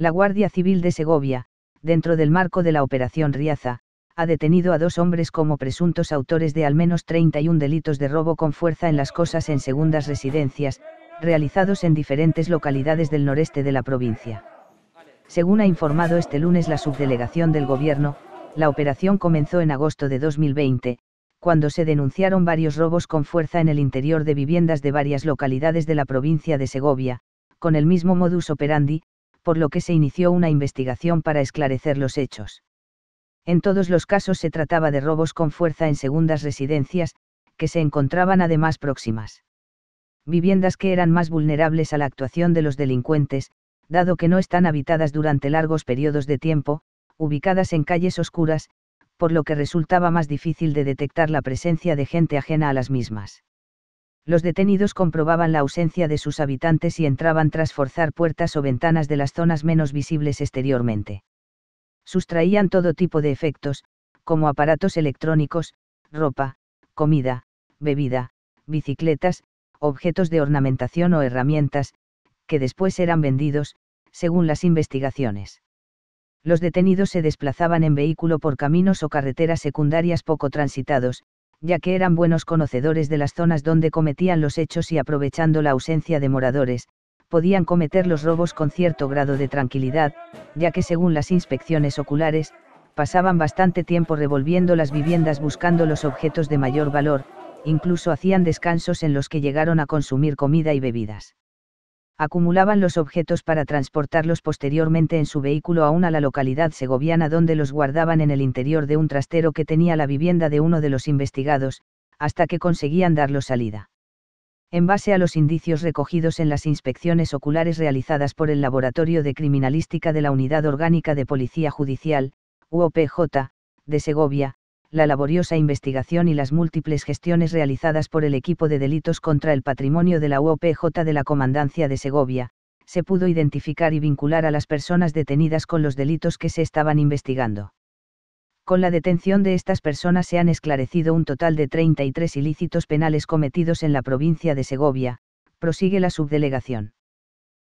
La Guardia Civil de Segovia, dentro del marco de la Operación Riaza, ha detenido a dos hombres como presuntos autores de al menos 31 delitos de robo con fuerza en las cosas en segundas residencias, realizados en diferentes localidades del noreste de la provincia. Según ha informado este lunes la subdelegación del Gobierno, la operación comenzó en agosto de 2020, cuando se denunciaron varios robos con fuerza en el interior de viviendas de varias localidades de la provincia de Segovia, con el mismo modus operandi, por lo que se inició una investigación para esclarecer los hechos. En todos los casos se trataba de robos con fuerza en segundas residencias, que se encontraban además próximas. Viviendas que eran más vulnerables a la actuación de los delincuentes, dado que no están habitadas durante largos periodos de tiempo, ubicadas en calles oscuras, por lo que resultaba más difícil de detectar la presencia de gente ajena a las mismas los detenidos comprobaban la ausencia de sus habitantes y entraban tras forzar puertas o ventanas de las zonas menos visibles exteriormente. Sustraían todo tipo de efectos, como aparatos electrónicos, ropa, comida, bebida, bicicletas, objetos de ornamentación o herramientas, que después eran vendidos, según las investigaciones. Los detenidos se desplazaban en vehículo por caminos o carreteras secundarias poco transitados, ya que eran buenos conocedores de las zonas donde cometían los hechos y aprovechando la ausencia de moradores, podían cometer los robos con cierto grado de tranquilidad, ya que según las inspecciones oculares, pasaban bastante tiempo revolviendo las viviendas buscando los objetos de mayor valor, incluso hacían descansos en los que llegaron a consumir comida y bebidas acumulaban los objetos para transportarlos posteriormente en su vehículo aún a la localidad segoviana donde los guardaban en el interior de un trastero que tenía la vivienda de uno de los investigados, hasta que conseguían darlo salida. En base a los indicios recogidos en las inspecciones oculares realizadas por el Laboratorio de Criminalística de la Unidad Orgánica de Policía Judicial, UOPJ, de Segovia, la laboriosa investigación y las múltiples gestiones realizadas por el equipo de delitos contra el patrimonio de la UOPJ de la Comandancia de Segovia, se pudo identificar y vincular a las personas detenidas con los delitos que se estaban investigando. Con la detención de estas personas se han esclarecido un total de 33 ilícitos penales cometidos en la provincia de Segovia, prosigue la subdelegación.